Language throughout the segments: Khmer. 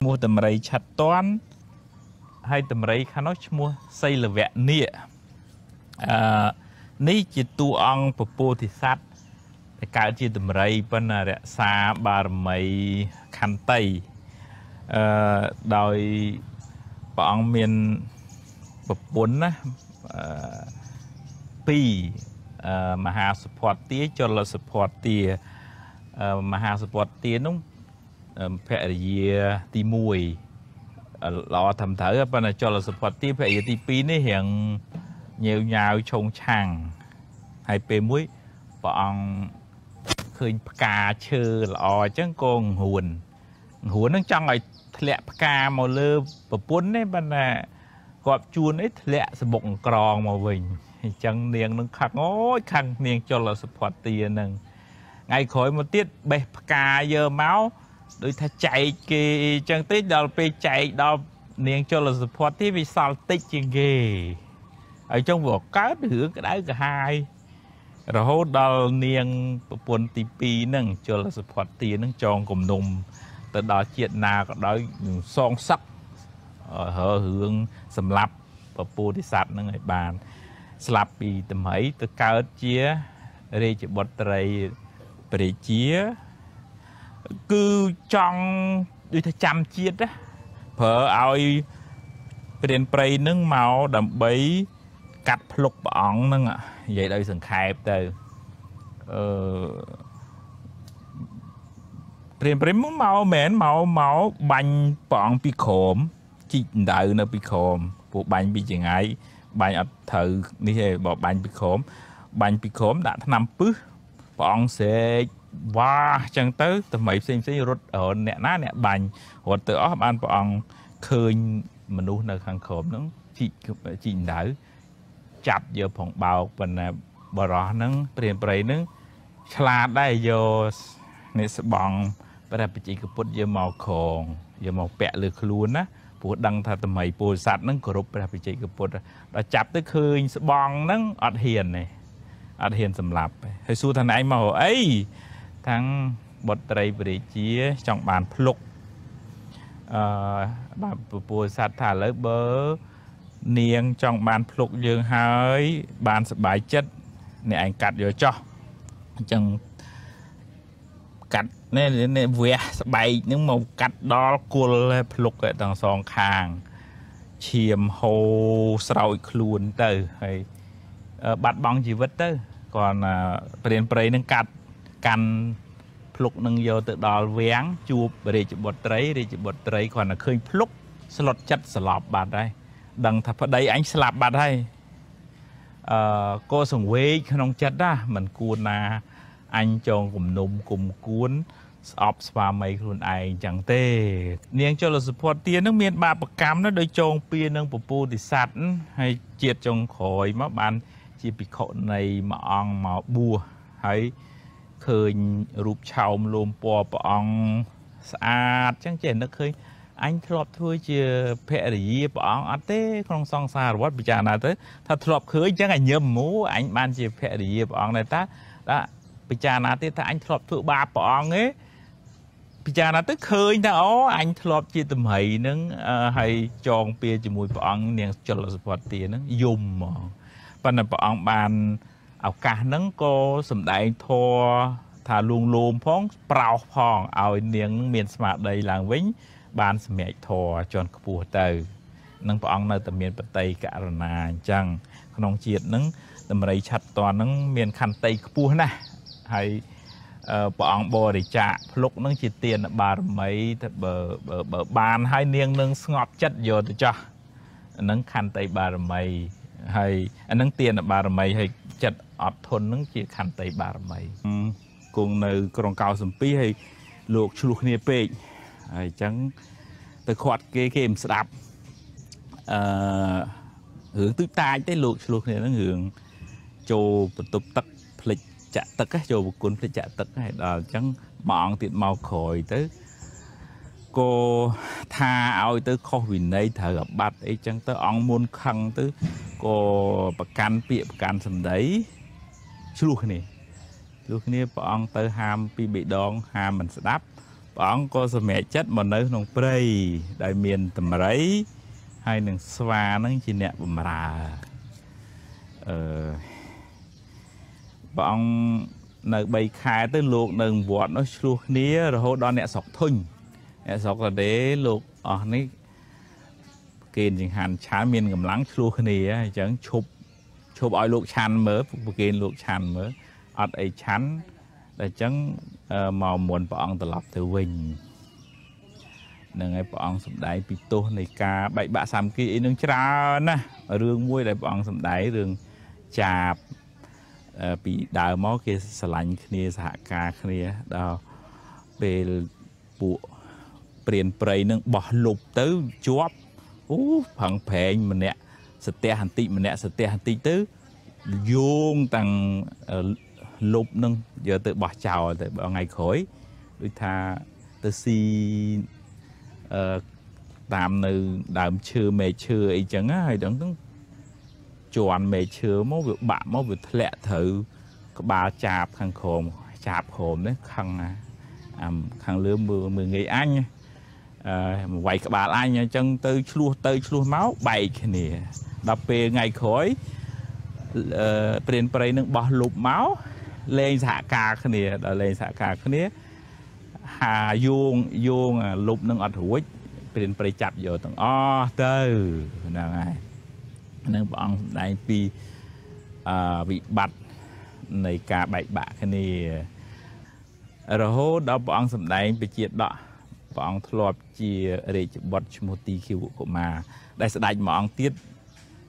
ឈ្មោះតម្រៃឆាត់តន់ហើយតម្រៃខាងនោះឈ្មោះសីលវៈនីអឺនេះជាតួអង្គពពោធិសត្វដែលកើតជាតម្រៃប៉ុន្តែរក្សាបារមីខន្តីអឺដោយព្រះអង្គមានប្រពន្ធណាអឺពីរមហាសុភ័តទាចលសុភ័តទាមហាសុភ័តទានោះភរិយាទី1ល្អធំត្រូវប៉ុន្តែចលសុផតទីភរិយាទី2នេះរៀងញាវញាវឆុងឆាំងហើយពេលមួយព្រះអង្គឃើញផ្កាឈើល្អអញ្ចឹងក៏ងួនងួននឹងចង់ឲ្យ ធ្លាក់ផ្កាមកលើប្រពន្ធទេប៉ុន្តែគាត់ជួនអីធ្លាក់សបុកអង្ក្រងមកវិញអញ្ចឹងនាងនឹងខឹងអូយខឹងនាងចុលសុផតទានឹងថ្ងៃក្រោយមកទៀតបេះផ្កាយើមកដូចថាចែកគេអញ្ចឹងតិចដល់ពេលចែកដល់នាងចលសុផាត់ទីវាសល់តិចជាងគេហើយចឹងវាកើតរឿងក្តៅក្រហាយរហូតដល់នាងប្រពន្ធទី2ហ្នឹងជលសុផាត់ទីហ្នឹងចងគំនុំ ទៅដល់ជាតិណាក៏ដោយសងសឹកហើរឿងសម្លាប់ពពោធិសត្វហ្នឹងឲ្យបានស្លាប់ពីតម្រៃទៅកើតជារាជបុត្រីព្រះជាគឺចង់ដូចថាចាំជាតិណាប្រើឲ្យព្រានព្រៃនឹងមកដើម្បី កាត់ភ្លុកព្រះអង្គនឹងនិយាយដោយសង្ខេបទៅអឺព្រានព្រៃមកមកមែនមកមកបាញ់ព្រះអង្គពីក្រមជីកដៅនៅ ពីក្រមពួកបាញ់ពីចងាយបាញ់អត់ត្រូវនេះទេបើបាញ់ពីក្រមបាញ់ពីក្រមដាក់ថ្នាំពឹសព្រះអង្គស្រែកវ៉ាអញ្ចឹងទៅតម្រៃផ្សេងផ្សេងរត់អ្នកណាអ្នកបាញ់រត់ទៅអស់បានព្រះអង្គឃើញមនុស្សនៅខាងក្រោមហ្នឹងជីកជីកដៅចាប់យកផងបោកប៉ុន្តែបរោះហ្នឹងព្រានប្រៃហ្នឹងឆ្លាតដែរយកនេះស្បងព្រះបជាពុទ្ធយកមកក្រងយកមកពាក់លើខ្លួនណាព្រោះដឹងថាតម្រៃពលស័តហ្នឹងគោរពព្រះបជាពុទ្ធដល់ចាប់ទៅឃើញ ស្បងហ្នឹងអត់ហ៊ានទេអត់ហ៊ាន សម្លាប់ហើយសួរថាឯងមករកអីថាំងបុត្រីពរាជាចង់បានភ្លុកអឺបាទពពោះសัตว์ថាឥឡូវបើ នាងចង់បាន ភ្លុកយើងហើយ បានសบายចិត្តអ្នកឯងកាត់យកចោះអញ្ចឹងកាត់នេះវះស្បែកនឹងមកកាត់ដល់គល់ភ្លុកទាំងសងខាងឈាមហូរស្រោចខ្លួនទៅហើយបាត់បង់ជីវិតទៅគាត់ព្រានប្រៃនឹងកាត់កាន់ភ្លុកនឹងយកទៅដល់វាំងជួបរាជបុត្រីរាជបុត្រីគ្រាន់តែឃើញភ្លុកស្លុតចិត្តស្លាប់បាត់ហើយដឹងថាប្តីអញស្លាប់បាត់ហើយអឺក៏សង្វេគក្នុងចិត្តណាមិនគួរណាអញចងគំនុំគុំគួន ស្អប់ស្វាមីខ្លួនឯងចឹងទេ នាងចលសុភ័តទានឹងមានបាបកម្មណាដោយចងពៀនឹងពពុតិស័តហើយជាតិចុងក្រោយមកបានជាភិក្ខុនៃមួយអង្គមកបួសហើយឃើញរូបឆោមលោមពណ៌ព្រះអង្គស្អាតចឹងចេះនឹកឃើញអញធ្លាប់ធ្វើជាភរិយាព្រះអង្គអត់ទេក្នុងសង្សារវត្តពិចារណាទៅថាធ្លាប់ឃើញចឹងអញញឹមមូអញបានជាភរិយាព្រះអង្គដែរតាពិចារណាទៀតថាអញធ្លាប់ធ្វើបាបព្រះអង្គឯងពិចារណាទៅឃើញថាអូអញធ្លាប់ជាតម្រៃនឹងហើយចងពៀជាមួយព្រះអង្គនាងចលសពតិហ្នឹងយំហ្មងប៉ុន្តែព្រះអង្គបានឱកាសហ្នឹងក៏សំដែងធัวថាលួងលោមផងប្រោសផងឲ្យនាងមានស្មារតីឡើងវិញ បានសម្រេចធัวជន់ខ្ពស់ទៅនឹងព្រះអង្គនៅតែមានបតីករណាអញ្ចឹងក្នុងជាតិនឹងតម្រៃឆាត់តននឹងមានខន្តីខ្ពស់ណាស់ហើយព្រះអង្គបរិច្ចាគភ្លុកនឹងជាទានបារមីទៅបើបើបានហើយនាងនឹងស្ងប់ចិត្តយកទៅចាស់នឹងខន្តីបារមី ហើយអានឹងទានបារមីហើយចិត្តអត់ធន់នឹងជាខន្តីបារមីគង់នៅ ក្រុងកៅសំពីហើយលោកឆ្លោះគ្នាពេកហើយអញ្ចឹងទៅខាត់គេគេមិនស្ដាប់អឺរឿងទូចតាចទេលោកឆ្លោះគ្នានឹងរឿងចូលបន្ទប់ទឹកផ្លិចចាក់ទឹកចូលប្រគុណផ្លិចចាក់ទឹកហើយដល់អញ្ចឹងមួយអង្គទៀតមកក្រោយទៅក៏ថាឲ្យទៅខុសវិន័យត្រូវអាបត្តិអីចឹងទៅអង្គមុនខឹងទៅក៏ប្រកាន់ពាក្យប្រកាន់សម្ដីឆ្លោះគ្នាឆ្លោះគ្នាព្រះអង្គទៅហាម ពីរបីដងហាមមិនស្ដាប់ព្រះអង្គក៏សម្រេចចិត្តមកនៅក្នុងព្រៃដែលមានតម្រៃហើយនឹងស្វានឹងជាអ្នកបម្រើអឺព្រះអង្គនៅ3ខែទៅលោកនៅវត្តនោះឆ្លោះគ្នារហូតដល់អ្នកស្រុកធុញអ្នកស្រុកតាទេលោកអស់នេះគេចង្ហាន់ឆានមានកម្លាំងឆ្លោះគ្នាអញ្ចឹងឈប់ឈប់ឲ្យលោកឆាន់មើលប្រគេនលោកឆាន់មើលអត់អីឆាន់តែអញ្ចឹងមកមុនព្រះអង្គត្រឡប់ទៅវិញ នឹងឲ្យព្រះអង្គសំដែងពីទោសនៃការបែកបាក់សាមគ្គីអីនឹងច្រើនណាស់រឿងមួយដែលព្រះអង្គសំដែងរឿងចាបពីដើមមកគេស្រឡាញ់គ្នាសហការគ្នាដល់ពេលពួកព្រានព្រៃនឹងបោះលុបទៅជាប់អូផឹងប្រែងម្នាក់ស្ទះបន្តិចម្នាក់ស្ទះបន្តិចទៅយោងទាំងលុបនឹងយកទៅបោះចោលទៅថ្ងៃក្រោយដូចថាទៅស៊ីអឺតាមនៅដើមឈើមែកឈើអីចឹងហើយដល់ហ្នឹងជន់មែកឈើមកវាបាក់មកវាធ្លាក់ត្រូវក្បាលចាបខាងក្រោមចាបក្រោមនេះខាងអាខាងលើមើលមើលងាយអញណាមួយវាយក្បាលអញអញ្ចឹងទៅឆ្លោះទៅឆ្លោះមកបែកគ្នាដល់ពេលថ្ងៃក្រោយព្រានប្រៃនឹងបោះលុបមកលេងសហការគ្នាដល់លេងសហការគ្នា ហាយោងយោងលុបនឹងអត់រួចព្រានប្រៃចាប់យកទាំងអស់ទៅហ្នឹងហើយនឹងព្រះអង្គសម្ដែងពីអវិបត្តិនៃការបែកបាក់គ្នារហូតដល់ព្រះអង្គសម្ដែងពជាដកព្រះអង្គធ្លាប់ជារាជបុត្រឈ្មោះទីឃាវកុមារដែលស្ដេចមួយអង្គទៀត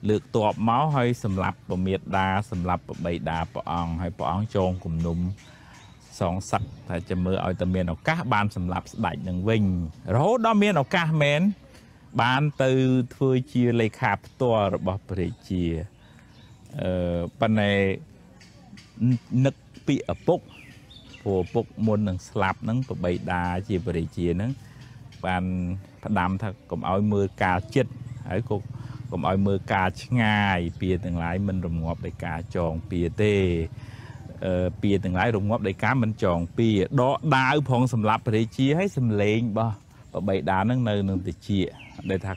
លើកតបមកហើយសម្លាប់ពមេដាសម្លាប់ប្បីដាព្រះអង្គហើយព្រះអង្គចងគំនុំ សងសឹកតែចាំមើលឲ្យតែមានឱកាស បានសម្លាប់ស្ដេចនឹងវិញរហូតដល់មានឱកាសមែនបានទៅធ្វើជាលេខាផ្ទាល់របស់ព្រះរាជាអឺប៉ុន្តែនឹកពីឪពុកព្រោះពុកមុននឹងស្លាប់ហ្នឹងប្របីតាជាបរិជាហ្នឹងបានផ្ដាំថាកុំឲ្យមើលការចិត្តហើយក៏កុំឲ្យមើលការឆ្ងាយពៀទាំងឡាយមិនរងាប់ដោយការចងពៀទេអឺពៀទាំងឡាយរងាប់ដោយការមិនចងពៀដកដាវផងសម្រាប់ព្រះរាជាហើយសម្លេងរបស់ប្របីដានឹងនៅនឹងតិចដែលថា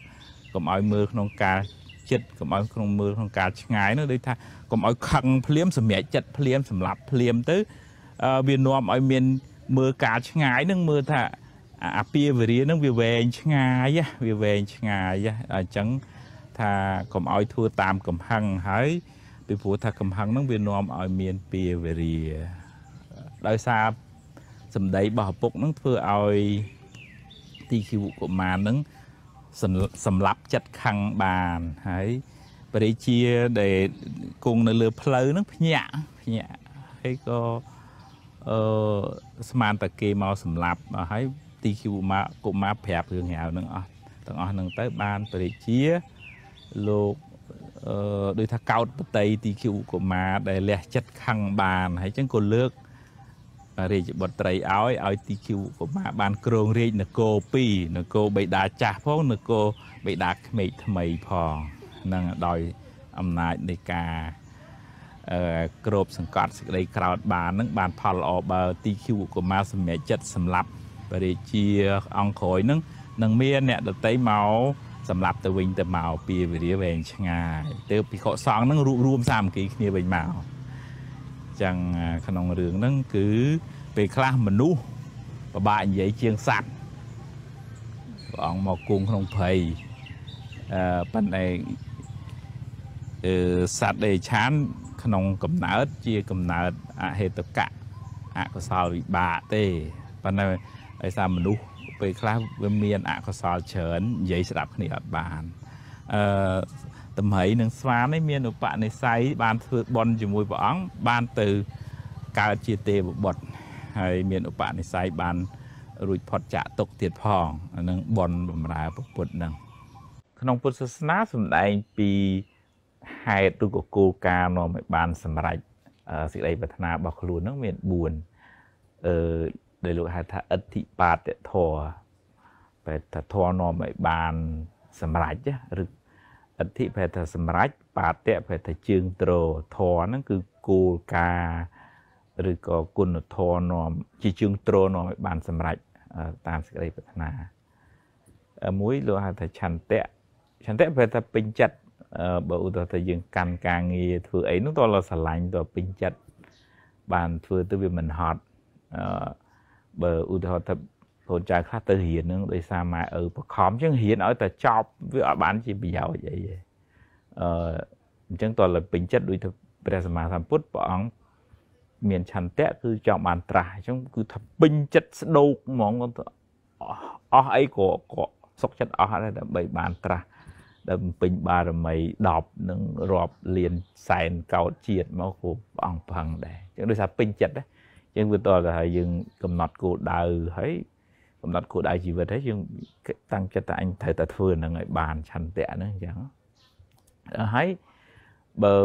កុំឲ្យមើលក្នុងការចិត្តកុំឲ្យក្នុងមើលក្នុងការឆ្ងាយនោះដូចថាកុំឲ្យខឹងភ្លាមសម្រាប់ចិត្តភ្លាមសម្រាប់ភ្លាមទៅវានាំឲ្យមានមើលការឆ្ងាយនឹងមើលថាអាពាវរានឹងវាវែងឆ្ងាយវាវែងឆ្ងាយអញ្ចឹងថាកុំឲ្យធ្វើតាមកំហឹងហើយពីព្រោះថាកំហឹងនឹងវានាំឲ្យមានពាវរាដោយសារសម្ដីរបស់ឪពុកនឹងធ្វើឲ្យទីជីវកុមារនឹងសម្លាប់ចិត្តខឹងបានហើយព្រះរាជាដែលគង់នៅលើផ្លូវនឹងភ្ញាក់ភ្ញាក់ហើយក៏អឺស្មានតែគេមកសម្លាប់ហើយ ទីគូម៉ាកុមារប្រាប់រឿងរ៉ាវហ្នឹងអស់ទាំងអស់ហ្នឹងទៅបានពរិជាលោកអឺដោយថាកោតបតីទីគូកុមារដែលលះចិត្តខឹងបាន ហើយចឹងក៏លើករាជបុត្រីឲ្យឲ្យទីគូកុមារបានគ្រងរាជនគរ2នគរបេដាចាស់ផងនគរបេដាក្មេកថ្មីផងនឹងដោយអំណាចនៃការក្របសង្កត់សេចក្តីក្រោតបាននឹងបានផលល្អបើ TQ កុមារសម្រាប់ចិត្តសម្រាប់បរិជាអង្គក្រោយនឹងនឹងមានអ្នកដតីមកសម្រាប់ទៅវិញទៅមកពីវិរិយវែងឆ្ងាយទៅពិខុសង្ឃនឹងរួបរวมសាមគ្គីគ្នាវិញមកចឹងក្នុងរឿងហ្នឹងគឺពេលខ្លះមនុស្សពិបាកនិយាយជាងសត្វព្រះអង្គមកគង់ក្នុងព្រៃអឺប៉ុន្តែអឺសត្វដេឆានក្នុងកំណើតជាកំណើតអហេតុកៈអកុសលវិបាកទេប៉ុន្តែឯសារមនុស្សពេលខ្លះវាមានអកុសលច្រើននិយាយស្ដាប់គ្នាអត់បានអឺតម្រៃនឹងស្វានេះមានឧបនិស្ស័យបានធ្វើបន់ជាមួយព្រះអង្គបានទៅកើតជាទេវបុត្រហើយមានឧបនិស្ស័យបានរួចផុតចាកទុកទៀតផងនឹងបន់បំរើពុទ្ធនឹងក្នុងពុទ្ធសាសនាសំដែងពីហេតុឬក៏គោលការណ៍នាំឲ្យបានសម្រេចសេចក្តីប្រាថ្នារបស់ខ្លួនហ្នឹងមាន4អឺដែលលោកហៅថាអធិបាទធរបែថាធរនាំឲ្យបានសម្រេចឬអធិបែថាសម្រេចបាទៈបែថាជើងត្រធរហ្នឹងគឺគោលការណ៍ឬក៏គុណធម៌នាំជាជើងត្រនាំឲ្យបានសម្រេចតាមសេចក្តីប្រាថ្នាមួយលោកហៅថាឆន្ទៈឆន្ទៈប្រែថាពេញចិត្តបើឧទាហរណ៍ថាយើងកាន់ការងារធ្វើអីនោះតើស្រឡាញ់តើពេញចិត្តបានធ្វើទៅវាមិនហត់បើឧទាហរណ៍ថាកូនចៅខ្លះទៅរៀននឹងដោយសារម៉ែឪបខំអញ្ចឹងរៀនឲ្យតែចប់វាអត់បានជាប្រយោជន៍អីទេអឺអញ្ចឹងតើលើពេញចិត្តដូចព្រះសម្មាសម្ពុទ្ធព្រះអង្គមានឆន្ទៈគឺចង់បានត្រាស់អញ្ចឹងគឺថាពេញចិត្តស្ដោកហ្មងអស់អីក៏សុខចិត្តអស់ដែរដើម្បីបានត្រាស់ដែលបំពេញបារមី10នឹងរាប់លានសែនកោតជាតិមកគ្រប់អង្គផឹងដែរអញ្ចឹងដូចថាពេញចិត្តណាអញ្ចឹងវាតតែឲ្យយើងកំណត់គោលដៅហើយ កំណត់គោលដៅជីវិតហើយយើងតាំងចិត្តថាអញត្រូវតែធ្វើនឹងឲ្យបានឆន្ទៈហ្នឹងអញ្ចឹងហើយបើ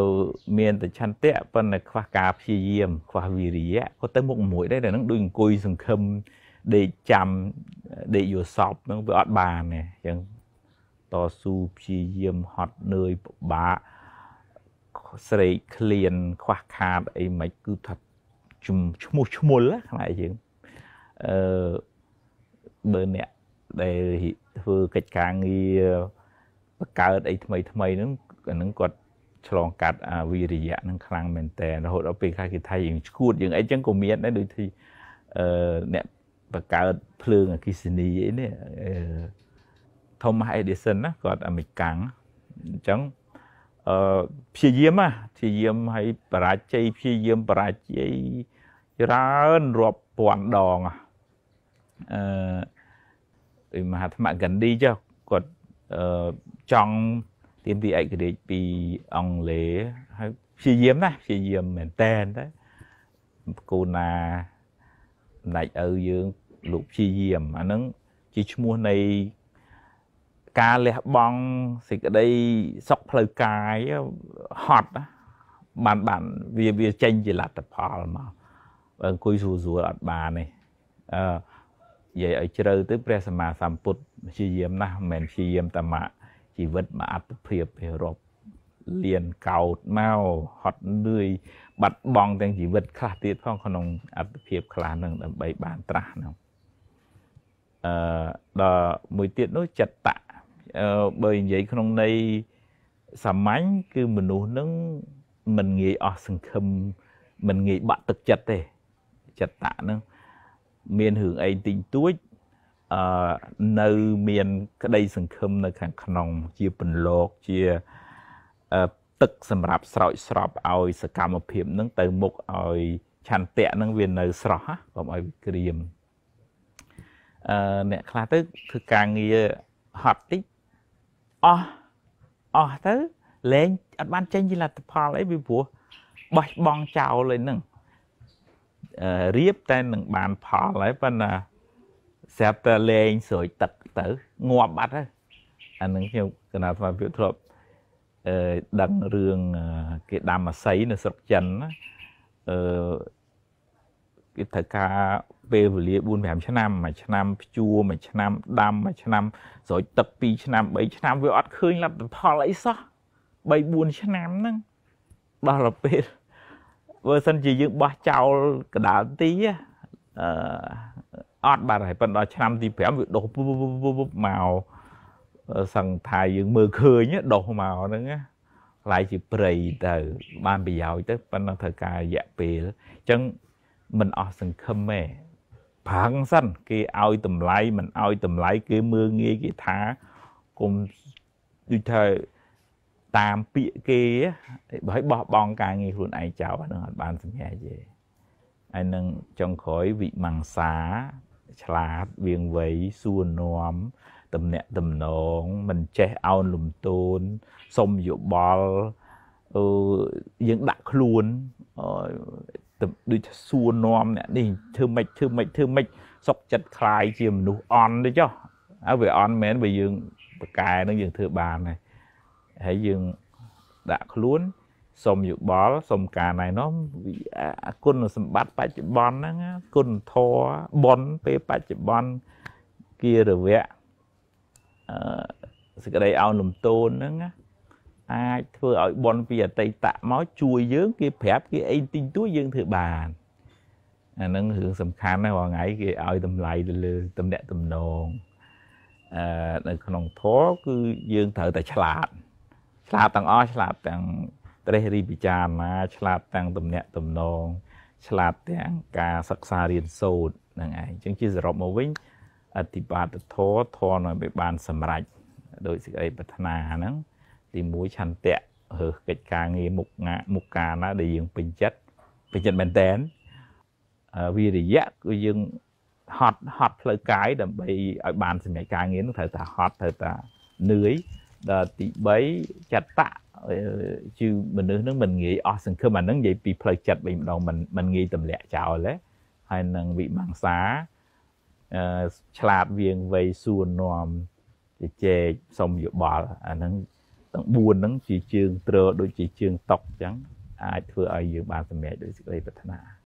មានតែឆន្ទៈប៉ុន្តែខ្វះការព្យាយាមខ្វះវិរិយៈក៏ទៅមុខមួយដែរតែហ្នឹងដូចអង្គុយសង្ឃឹមដេកចាំដេកយល់សពហ្នឹងវាអត់បានទេអញ្ចឹងតស៊ូព្យាយាមហត់នឿយពិបាកស្រេកឃ្លានខ្វះខាតអីមិនគឺថាឈ្មោះឈ្មុលខ្មែរយើងអឺបើអ្នកដែលធ្វើកិច្ចការងារបង្កើតអីថ្មីថ្មីហ្នឹងអាហ្នឹងគាត់ឆ្លងកាត់អាវិរិយៈហ្នឹងខ្លាំងមែនតើរហូតដល់ពេលខ្លះគេថាយើងឈួតយើងអីចឹងក៏មានដែរដូចទីអឺអ្នកបង្កើតភ្លើងអគ្គិសនីអីនេះអឺ Thomas Edison ណាគាត់អាមេរិកកាំងអញ្ចឹងអឺព្យាយាមណាព្យាយាមឲ្យបរាជ័យព្យាយាមបរាជ័យច្រើនរាប់ពាន់ដងអឺមហាត្មៈ Gandhi ចុះគាត់អឺចង់ទាមទារឯករាជ្យពីអង់គ្លេសហើយព្យាយាមណាស់ព្យាយាមមែនតែនតែគូណាម្ដាយឪយើងលោកព្យាយាមអាហ្នឹងជាឈ្មោះនៃការលះបង់សេចក្តីសុខផ្លូវកាយហត់បានបានវាវាចេញជាលទ្ធផលមកបើអង្គុយស្រួលស្រួលអត់បានទេអឺនិយាយឲ្យជ្រៅទៅ ព្រះ សម្មាសម្ពុទ្ធព្យាយាមណាស់មិនមែនព្យាយាមតែមកជីវិតមកអត្តភាពវារាប់លៀនកោតមកហត់នឿយបាត់បង់ទាំងជីវិតខ្លះទៀតផងក្នុងអត្តភាពខ្លះនឹងដើម្បីបានត្រាស់នោះអឺដល់មួយទៀតនោះចិត្តបើនិយាយក្នុងន័យសាមញ្ញគឺមនុស្សនឹងមិនងាយអស់សង្ឃឹមមិនងាយបាក់ទឹកចិត្តទេចិត្តតៈនឹងមានរឿងអីទីងទួចអឺនៅមានក្តីសង្ឃឹមនៅខាងក្នុងជាពន្លកជាទឹក សម្រាប់ស្រោចស្រពឲ្យសកម្មភាពនឹងទៅមុខឲ្យឆន្ទៈនឹងវានៅស្រស់កុំឲ្យវាក្រៀមអឺអ្នកខ្លះទៅធ្វើការងារហត់តិចអស់អស់ទៅលែងអត់បានចេញជាលទ្ធផលអីពីព្រោះបោះបង់ចោលហើយនឹងរៀបតែនឹងបានផលហើយប៉ុន្តែស្រាប់តែលែងស្រួយទឹកទៅងាប់បាត់ហើយអានឹងខ្ញុំកណាថ្មពីធ្លាប់អឺដឹងរឿងគេដាំអាស័យនៅស្រុកចិនណាអឺវាត្រូវការពេលវេលា4 5ឆ្នាំមួយឆ្នាំភ្ជួរមួយឆ្នាំដាំមួយឆ្នាំស្រោចទឹក2ឆ្នាំ3ឆ្នាំវាអត់ឃើញលទ្ធផលអីសោះ3 4ឆ្នាំហ្នឹងដល់ទៅពេលបើសិនជាយើងបោះចោលកដាលទីអឺអត់បាត់ហើយប៉ុន្តែដល់ឆ្នាំទី5វាដុះមកសង្ឃថាយើងមើលឃើញដុះមកហ្នឹងណាខ្ល้ายជាព្រៃទៅបានប្រយោជន៍ទៅប៉ុន្តែត្រូវការរយៈពេលអញ្ចឹងមិនអស់សង្ឃឹមទេប្រាំងសិនគេឲ្យតម្លៃមិនឲ្យតម្លៃគេមើងងាយគេថាគុំដូចថាតាមពាក្យគេបើឲ្យបោះបង់ការងារខ្លួនឯងចោលហ្នឹងអត់បានសម្រេចទេហើយនឹងចុងក្រោយវិមង្សាឆ្លាតវៀងវៃសួរនាំតំណាក់តំណងមិនចេះអោនលំទោនសុំយោបល់អឺយើងដាក់ខ្លួនទៅដូចសួរនាំអ្នកនេះធ្វើម៉េចធ្វើម៉េចធ្វើម៉េចសុកចិត្តคลายជាមនុស្សអន់ទេចុះហើយវាអន់មែនបើយើងប្រកែនឹងយើងធ្វើបានហើយហើយយើងដាក់ខ្លួនសុំយោបល់សុំការណែនាំគុណសម្បត្តិបច្ចុប្បន្នហ្នឹងគុណធម៌បុណ្យពេលបច្ចុប្បន្នគារវៈអឺសេចក្តីឲ្យលំទោនហ្នឹងណាអាចធ្វើឲ្យបនពីអតីតមកជួយយើងគេប្រាប់គេអីទិញទួយើងធ្វើបានអានឹងរឿងសំខាន់ណាស់រាល់ថ្ងៃគេឲ្យតម្លៃទៅលើតំណែងតំណងអឺនៅក្នុងធម៌គឺយើងត្រូវតែឆ្លាតឆ្លាតទាំងអស់ឆ្លាតទាំងត្រេះរិះពិចារណាឆ្លាតទាំងតំណែងតំណងឆ្លាតទាំងការសិក្សារៀនសូត្រហ្នឹងឯងអញ្ចឹងជាសរុបមកវិញអតិបាតធរធរនៅមិនបានសម្រេចដោយសេចក្តីប្រាថ្នាហ្នឹងទី1ឆន្ទៈរើសកិច្ចការងារមុខងាមុខការណាដែលយើងពេញចិត្តពេញចិត្តមែនតែនវិរិយៈគឺយើងហត់ហត់ផ្លូវកាយដើម្បីឲ្យបានសម្រេចការងារនោះត្រូវតែហត់ត្រូវតែនឿយដល់ទី3ចតៈជឺមនុស្សនឹងមិនងាយអស់សង្ឃឹមអានឹងនិយាយពីផ្លូវចិត្តវិញម្ដងមិនមិនងាយទម្លាក់ចោលទេហើយនឹងវិមង្សាឆ្លាតវៀងវៃសួរនាំជជែកសុំយោបល់អានឹងទាំង4ហ្នឹងជាជើងទ្រដូចជាជើងតុកអញ្ចឹងអាចធ្វើឲ្យយើងបានសម្រេចដោយសេចក្តីប្រាថ្នា។